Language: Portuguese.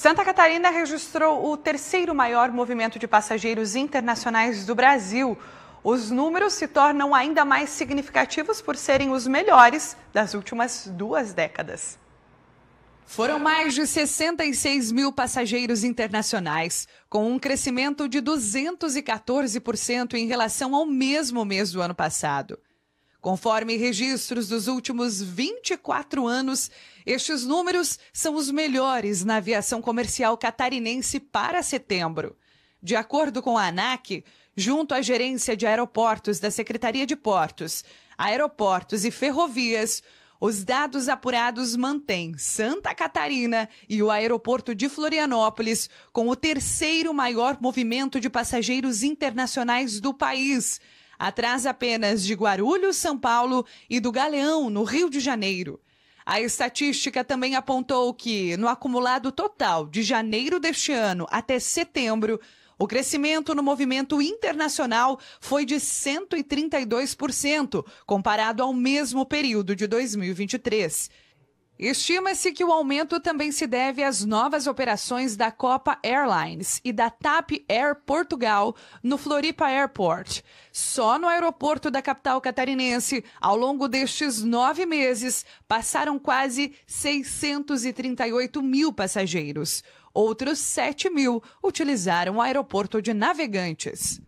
Santa Catarina registrou o terceiro maior movimento de passageiros internacionais do Brasil. Os números se tornam ainda mais significativos por serem os melhores das últimas duas décadas. Foram mais de 66 mil passageiros internacionais, com um crescimento de 214% em relação ao mesmo mês do ano passado. Conforme registros dos últimos 24 anos, estes números são os melhores na aviação comercial catarinense para setembro. De acordo com a ANAC, junto à Gerência de Aeroportos da Secretaria de Portos, Aeroportos e Ferrovias, os dados apurados mantêm Santa Catarina e o aeroporto de Florianópolis com o terceiro maior movimento de passageiros internacionais do país, atrás apenas de Guarulhos, São Paulo e do Galeão, no Rio de Janeiro. A estatística também apontou que, no acumulado total de janeiro deste ano até setembro, o crescimento no movimento internacional foi de 132%, comparado ao mesmo período de 2023. Estima-se que o aumento também se deve às novas operações da Copa Airlines e da TAP Air Portugal no Floripa Airport. Só no aeroporto da capital catarinense, ao longo destes nove meses, passaram quase 638 mil passageiros. Outros 7 mil utilizaram o aeroporto de Navegantes.